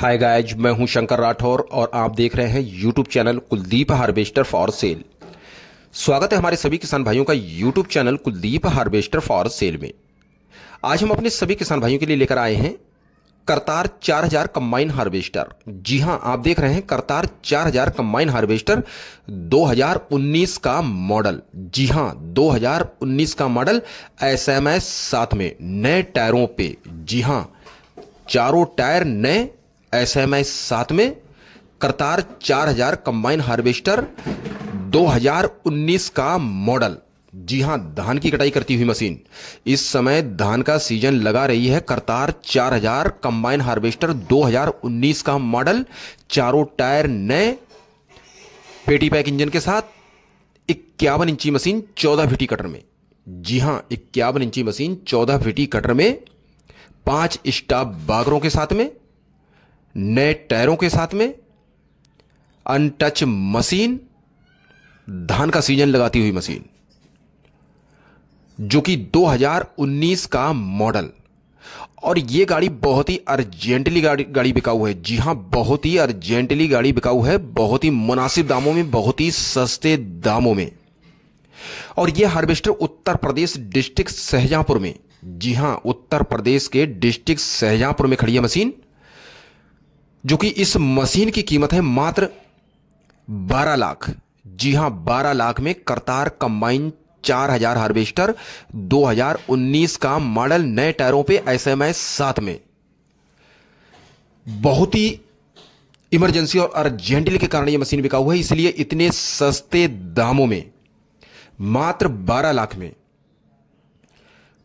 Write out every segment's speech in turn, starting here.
hi guys मैं हूं शंकर राठौर और आप देख रहे हैं YouTube channel Kuldeep harvester for sale स्वागत है हमारे सभी किसान भाइयों का YouTube channel Kuldeep harvester for sale में आज हम अपने सभी किसान भाइयों के लिए लेकर आए हैं करतार 4000 कंबाइन हार्वेस्टर जी हां आप देख रहे हैं करतार 4000 कंबाइन हार्वेस्टर 2019 का मॉडल जी हां 2019 का मॉडल एस एम एस साथ में नए टायरों पे जी हां चारों टायर नए एस एम आई सात में करतार 4000 कंबाइन हार्वेस्टर 2019 का मॉडल जी हां धान की कटाई करती हुई मशीन इस समय धान का सीजन लगा रही है करतार 4000 कंबाइन हार्वेस्टर 2019 का मॉडल चारों टायर नए पेटी पैक इंजन के साथ इक्यावन इंची मशीन 14 फिटी कटर में जी हां इक्यावन इंची मशीन 14 फिटी कटर में पांच स्टाफ बागरों के साथ में नए टायरों के साथ में अनटच मशीन धान का सीजन लगाती हुई मशीन जो कि 2019 का मॉडल और ये गाड़ी बहुत ही अर्जेंटली गाड़ी गाड़ी बिकाऊ है जी हाँ बहुत ही अर्जेंटली गाड़ी बिकाऊ है बहुत ही मुनासिब दामों में बहुत ही सस्ते दामों में और ये हार्वेस्टर उत्तर प्रदेश डिस्ट्रिक्ट सहजापुर में जी हाँ उत्तर प्रदेश के डिस्ट्रिक्ट सहजापुर में खड़ी है मशीन जो कि इस मशीन की कीमत है मात्र 12 लाख जी हां 12 लाख में करतार कंबाइन 4000 हार्वेस्टर 2019 का मॉडल नए टायरों पे एस एम सात में बहुत ही इमरजेंसी और अर्जेंटली के कारण यह मशीन बिका हुआ है इसलिए इतने सस्ते दामों में मात्र 12 लाख में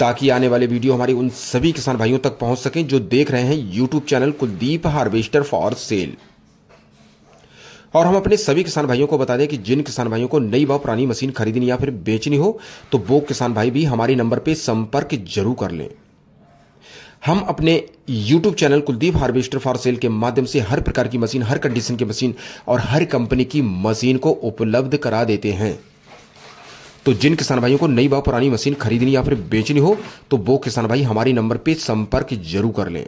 ताकि आने वाले वीडियो हमारे उन सभी किसान भाइयों तक पहुंच सकें जो देख रहे हैं YouTube channel Kuldeep harvester for sale और हम अपने सभी किसान भाइयों को बता दें कि जिन किसान भाइयों को नई व पुरानी मशीन खरीदनी या फिर बेचनी हो तो वो किसान भाई भी हमारे नंबर पर संपर्क जरूर कर लें हम अपने YouTube channel Kuldeep harvester for sale के माध्यम से हर प्रकार की मशीन हर कंडीशन की मशीन और हर कंपनी की मशीन को उपलब्ध करा देते हैं तो जिन किसान भाइयों को नई व पुरानी मशीन खरीदनी या फिर बेचनी हो तो वो किसान भाई हमारे नंबर पर संपर्क जरूर कर लें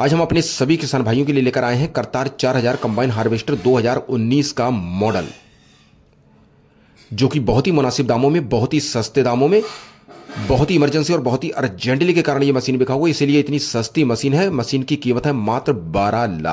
आज हम अपने सभी किसान भाइयों के लिए लेकर आए हैं करतार 4000 कंबाइन हार्वेस्टर 2019 का मॉडल जो कि बहुत ही मुनासिब दामों में बहुत ही सस्ते दामों में बहुत ही इमरजेंसी और बहुत ही अर्जेंटली के कारण ये मशीन बिखा हुआ इसलिए इतनी सस्ती मशीन है मशीन की कीमत है मात्र बारह लाख